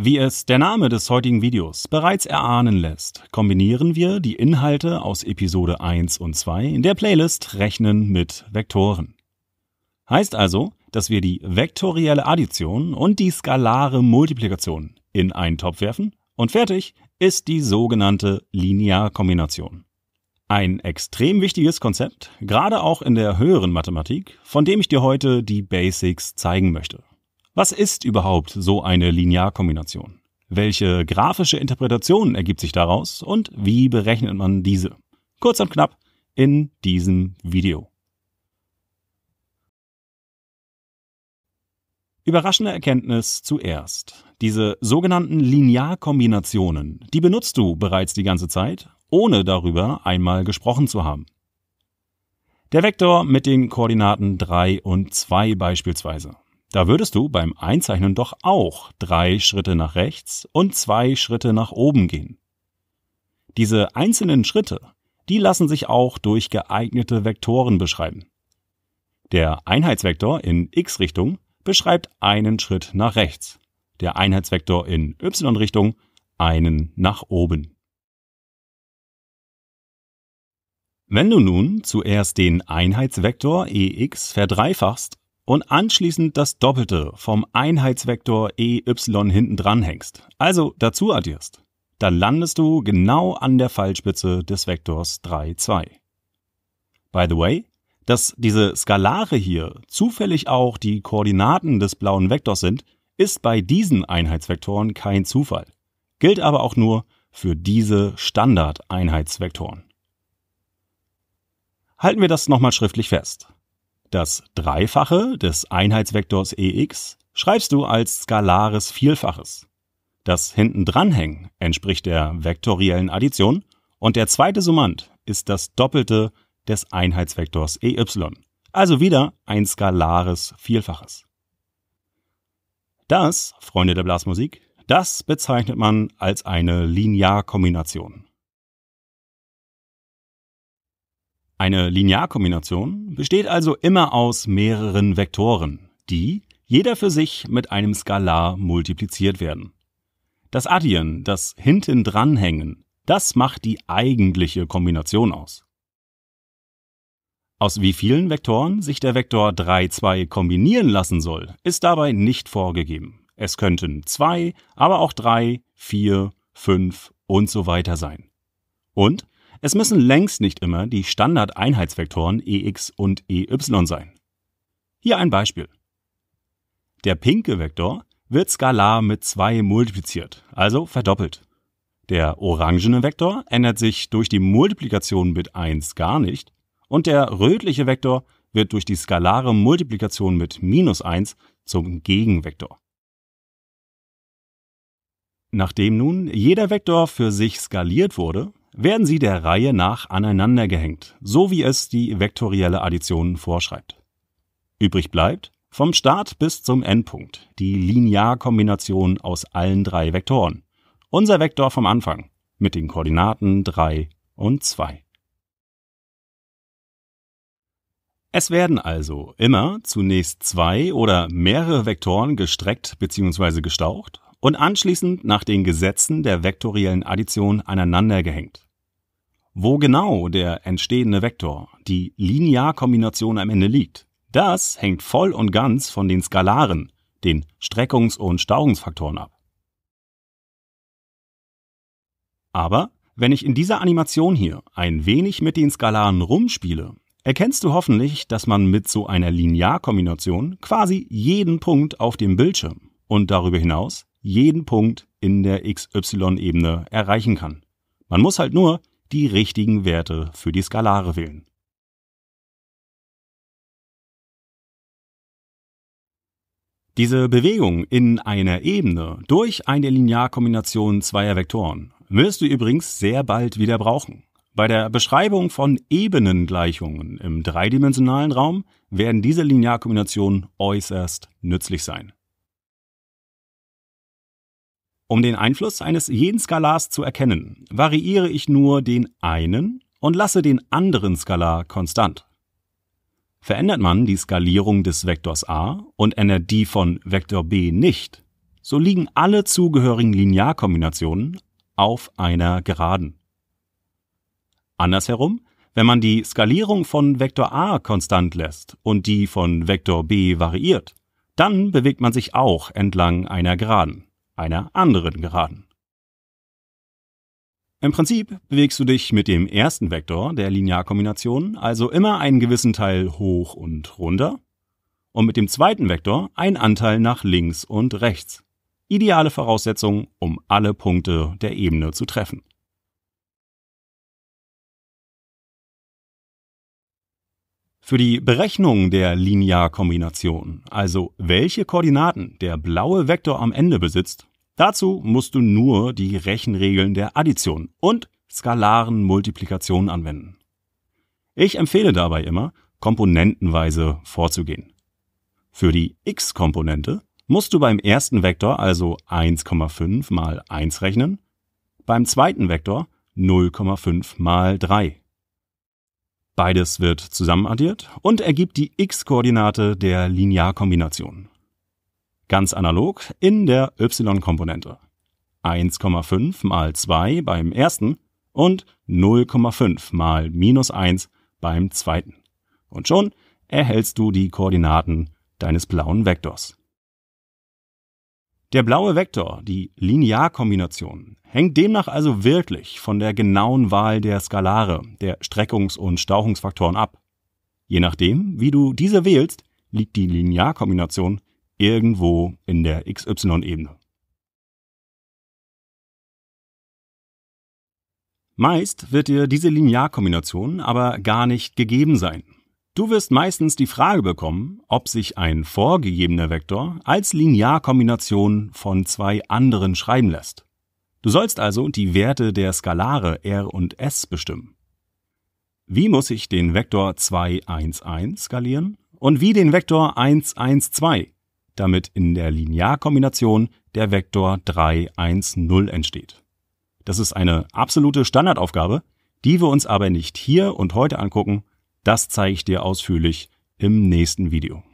Wie es der Name des heutigen Videos bereits erahnen lässt, kombinieren wir die Inhalte aus Episode 1 und 2 in der Playlist Rechnen mit Vektoren. Heißt also, dass wir die vektorielle Addition und die skalare Multiplikation in einen Topf werfen und fertig ist die sogenannte Linearkombination. Ein extrem wichtiges Konzept, gerade auch in der höheren Mathematik, von dem ich dir heute die Basics zeigen möchte. Was ist überhaupt so eine Linearkombination? Welche grafische Interpretation ergibt sich daraus und wie berechnet man diese? Kurz und knapp in diesem Video. Überraschende Erkenntnis zuerst. Diese sogenannten Linearkombinationen, die benutzt du bereits die ganze Zeit, ohne darüber einmal gesprochen zu haben. Der Vektor mit den Koordinaten 3 und 2 beispielsweise. Da würdest du beim Einzeichnen doch auch drei Schritte nach rechts und zwei Schritte nach oben gehen. Diese einzelnen Schritte, die lassen sich auch durch geeignete Vektoren beschreiben. Der Einheitsvektor in x-Richtung beschreibt einen Schritt nach rechts, der Einheitsvektor in y-Richtung einen nach oben. Wenn du nun zuerst den Einheitsvektor ex verdreifachst und anschließend das Doppelte vom Einheitsvektor EY hinten dran hängst, also dazu addierst, dann landest du genau an der Fallspitze des Vektors 3, 2. By the way, dass diese Skalare hier zufällig auch die Koordinaten des blauen Vektors sind, ist bei diesen Einheitsvektoren kein Zufall, gilt aber auch nur für diese Standardeinheitsvektoren. Halten wir das nochmal schriftlich fest. Das Dreifache des Einheitsvektors Ex schreibst du als skalares Vielfaches. Das Hintendranhängen entspricht der vektoriellen Addition und der zweite Summand ist das Doppelte des Einheitsvektors Ey, also wieder ein skalares Vielfaches. Das, Freunde der Blasmusik, das bezeichnet man als eine Linearkombination. Eine Linearkombination besteht also immer aus mehreren Vektoren, die jeder für sich mit einem Skalar multipliziert werden. Das Addieren, das hinten dranhängen, das macht die eigentliche Kombination aus. Aus wie vielen Vektoren sich der Vektor 3, 2 kombinieren lassen soll, ist dabei nicht vorgegeben. Es könnten 2, aber auch 3, 4, 5 und so weiter sein. Und es müssen längst nicht immer die Standardeinheitsvektoren ex und ey sein. Hier ein Beispiel. Der pinke Vektor wird skalar mit 2 multipliziert, also verdoppelt. Der orangene Vektor ändert sich durch die Multiplikation mit 1 gar nicht und der rötliche Vektor wird durch die skalare Multiplikation mit minus 1 zum Gegenvektor. Nachdem nun jeder Vektor für sich skaliert wurde, werden sie der Reihe nach aneinander gehängt, so wie es die vektorielle Addition vorschreibt. Übrig bleibt vom Start bis zum Endpunkt die Linearkombination aus allen drei Vektoren. Unser Vektor vom Anfang mit den Koordinaten 3 und 2. Es werden also immer zunächst zwei oder mehrere Vektoren gestreckt bzw. gestaucht und anschließend nach den Gesetzen der vektoriellen Addition aneinander gehängt wo genau der entstehende Vektor, die Linearkombination am Ende liegt. Das hängt voll und ganz von den Skalaren, den Streckungs- und Stauchungsfaktoren ab. Aber wenn ich in dieser Animation hier ein wenig mit den Skalaren rumspiele, erkennst du hoffentlich, dass man mit so einer Linearkombination quasi jeden Punkt auf dem Bildschirm und darüber hinaus jeden Punkt in der XY-Ebene erreichen kann. Man muss halt nur die richtigen Werte für die Skalare wählen. Diese Bewegung in einer Ebene durch eine Linearkombination zweier Vektoren wirst du übrigens sehr bald wieder brauchen. Bei der Beschreibung von Ebenengleichungen im dreidimensionalen Raum werden diese Linearkombinationen äußerst nützlich sein. Um den Einfluss eines jeden Skalars zu erkennen, variiere ich nur den einen und lasse den anderen Skalar konstant. Verändert man die Skalierung des Vektors a und ändert die von Vektor b nicht, so liegen alle zugehörigen Linearkombinationen auf einer Geraden. Andersherum, wenn man die Skalierung von Vektor a konstant lässt und die von Vektor b variiert, dann bewegt man sich auch entlang einer Geraden einer anderen Geraden. Im Prinzip bewegst du dich mit dem ersten Vektor der Linearkombination also immer einen gewissen Teil hoch und runter und mit dem zweiten Vektor einen Anteil nach links und rechts. Ideale Voraussetzung, um alle Punkte der Ebene zu treffen. Für die Berechnung der Linearkombination, also welche Koordinaten der blaue Vektor am Ende besitzt, Dazu musst du nur die Rechenregeln der Addition und skalaren Multiplikation anwenden. Ich empfehle dabei immer, komponentenweise vorzugehen. Für die x-Komponente musst du beim ersten Vektor also 1,5 mal 1 rechnen, beim zweiten Vektor 0,5 mal 3. Beides wird zusammenaddiert und ergibt die x-Koordinate der Linearkombination. Ganz analog in der y-Komponente. 1,5 mal 2 beim ersten und 0,5 mal minus 1 beim zweiten. Und schon erhältst du die Koordinaten deines blauen Vektors. Der blaue Vektor, die Linearkombination, hängt demnach also wirklich von der genauen Wahl der Skalare, der Streckungs- und Stauchungsfaktoren ab. Je nachdem, wie du diese wählst, liegt die Linearkombination irgendwo in der XY-Ebene. Meist wird dir diese Linearkombination aber gar nicht gegeben sein. Du wirst meistens die Frage bekommen, ob sich ein vorgegebener Vektor als Linearkombination von zwei anderen schreiben lässt. Du sollst also die Werte der Skalare r und s bestimmen. Wie muss ich den Vektor 211 skalieren und wie den Vektor 112? damit in der Linearkombination der Vektor 3, 1, 0 entsteht. Das ist eine absolute Standardaufgabe, die wir uns aber nicht hier und heute angucken. Das zeige ich dir ausführlich im nächsten Video.